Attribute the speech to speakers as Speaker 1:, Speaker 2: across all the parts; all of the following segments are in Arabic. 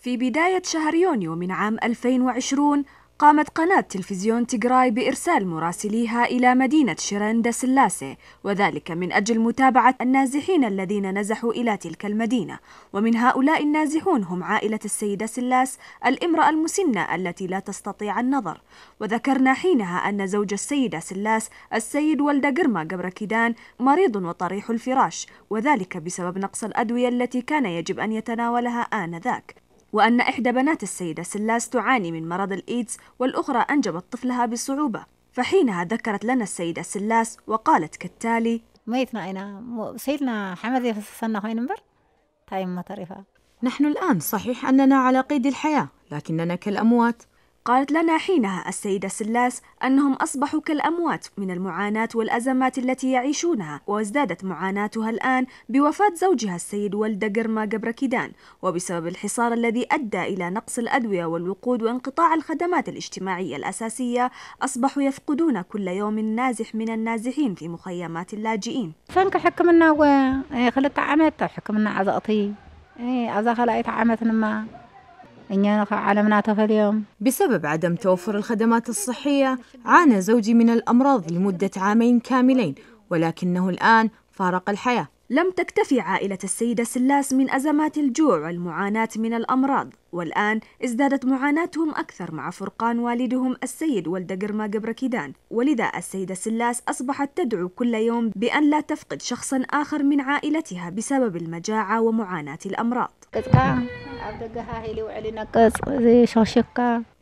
Speaker 1: في بداية شهر يونيو من عام 2020 قامت قناة تلفزيون تيغراي بإرسال مراسليها إلى مدينة شيرندا سلاسة وذلك من أجل متابعة النازحين الذين نزحوا إلى تلك المدينة ومن هؤلاء النازحون هم عائلة السيدة سلاس الامرأة المسنة التي لا تستطيع النظر وذكرنا حينها أن زوج السيدة سلاس السيد والدة قرما قبر كيدان مريض وطريح الفراش وذلك بسبب نقص الأدوية التي كان يجب أن يتناولها آنذاك وأن إحدى بنات السيدة سلاس تعاني من مرض الإيدز والأخرى أنجبت طفلها بصعوبة فحينها ذكرت لنا السيدة سلاس وقالت كالتالي ميتنا أنا سيدنا حمد سنة هينبر تايم طيب، ما نحن الآن صحيح أننا على قيد الحياة لكننا كالأموات قالت لنا حينها السيدة سلاس أنهم أصبحوا كالأموات من المعاناة والأزمات التي يعيشونها وازدادت معاناتها الآن بوفاة زوجها السيد ولد قرما كيدان وبسبب الحصار الذي أدى إلى نقص الأدوية والوقود وانقطاع الخدمات الاجتماعية الأساسية أصبحوا يفقدون كل يوم نازح من النازحين في مخيمات اللاجئين فانك حكمنا وخلت إيه، عمت حكمنا عزقتي إيه عزقها لقيت عمت ما بسبب عدم توفر الخدمات الصحية عانى زوجي من الأمراض لمدة عامين كاملين ولكنه الآن فارق الحياة لم تكتفي عائلة السيدة سلاس من أزمات الجوع والمعاناة من الأمراض والآن ازدادت معاناتهم أكثر مع فرقان والدهم السيد ولد قرما قبركيدان ولذا السيدة سلاس أصبحت تدعو كل يوم بأن لا تفقد شخصا آخر من عائلتها بسبب المجاعة ومعاناة الأمراض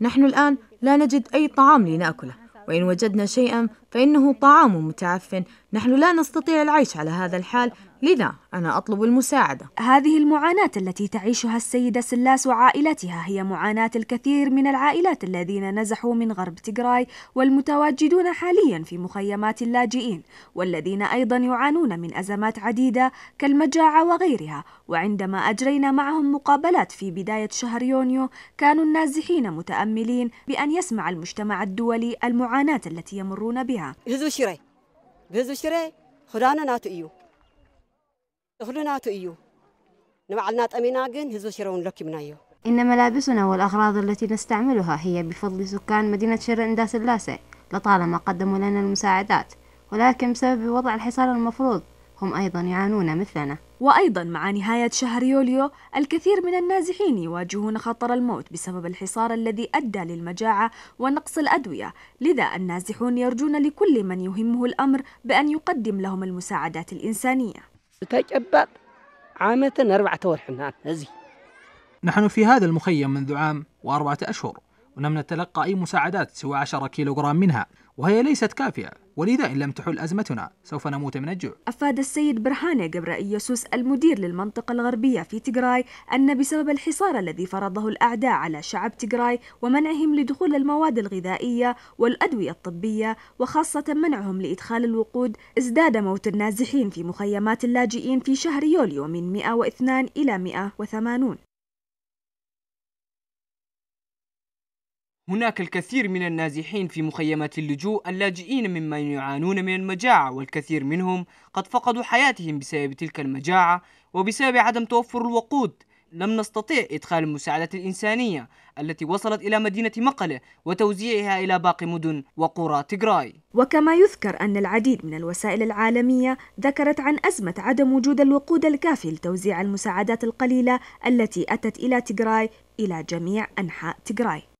Speaker 1: نحن الآن لا نجد أي طعام لنأكله وإن وجدنا شيئا فإنه طعام متعفن نحن لا نستطيع العيش على هذا الحال لذا أنا أطلب المساعدة هذه المعاناة التي تعيشها السيدة سلاس وعائلتها هي معاناة الكثير من العائلات الذين نزحوا من غرب تيغراي والمتواجدون حاليا في مخيمات اللاجئين والذين أيضا يعانون من أزمات عديدة كالمجاعة وغيرها وعندما أجرينا معهم مقابلات في بداية شهر يونيو كانوا النازحين متأملين بأن يسمع المجتمع الدولي المعاناة التي يمرون بها እኽሉና እዩ ንባዕልና ጠሚና هزو شرون ሽረ እውን إن ملابسنا والأغراض التي نستعملها هي بفضل سكان مدينة شر إندا سلاسة لطالما قدموا لنا المساعدات ولكن بسبب وضع الحصار المفروض هم أيضا يعانون مثلنا وأيضا مع نهاية شهر يوليو الكثير من النازحين يواجهون خطر الموت بسبب الحصار الذي أدى للمجاعة ونقص الأدوية لذا النازحون يرجون لكل من يهمه الأمر بأن يقدم لهم المساعدات الإنسانية ዝተጨባጥ عامة أربعة أشهر هذه نحن في هذا المخيم منذ عام وأربعة أشهر ولم نتلقى أي مساعدات سوى عشرة كيلوغرام منها وهي ليست كافية ولذا إن لم تحل أزمتنا سوف نموت من الجوع أفاد السيد برهاني جبرائي يسوس المدير للمنطقة الغربية في تيغراي أن بسبب الحصار الذي فرضه الأعداء على شعب تيغراي ومنعهم لدخول المواد الغذائية والأدوية الطبية وخاصة منعهم لإدخال الوقود ازداد موت النازحين في مخيمات اللاجئين في شهر يوليو من 102 إلى 180 هناك الكثير من النازحين في مخيمات اللجوء اللاجئين ممن يعانون من المجاعة والكثير منهم قد فقدوا حياتهم بسبب تلك المجاعة وبسبب عدم توفر الوقود لم نستطيع إدخال المساعدة الإنسانية التي وصلت إلى مدينة مقلة وتوزيعها إلى باقي مدن وقرى تجراي وكما يذكر أن العديد من الوسائل العالمية ذكرت عن أزمة عدم وجود الوقود الكافي لتوزيع المساعدات القليلة التي أتت إلى تجراي إلى جميع أنحاء تجراي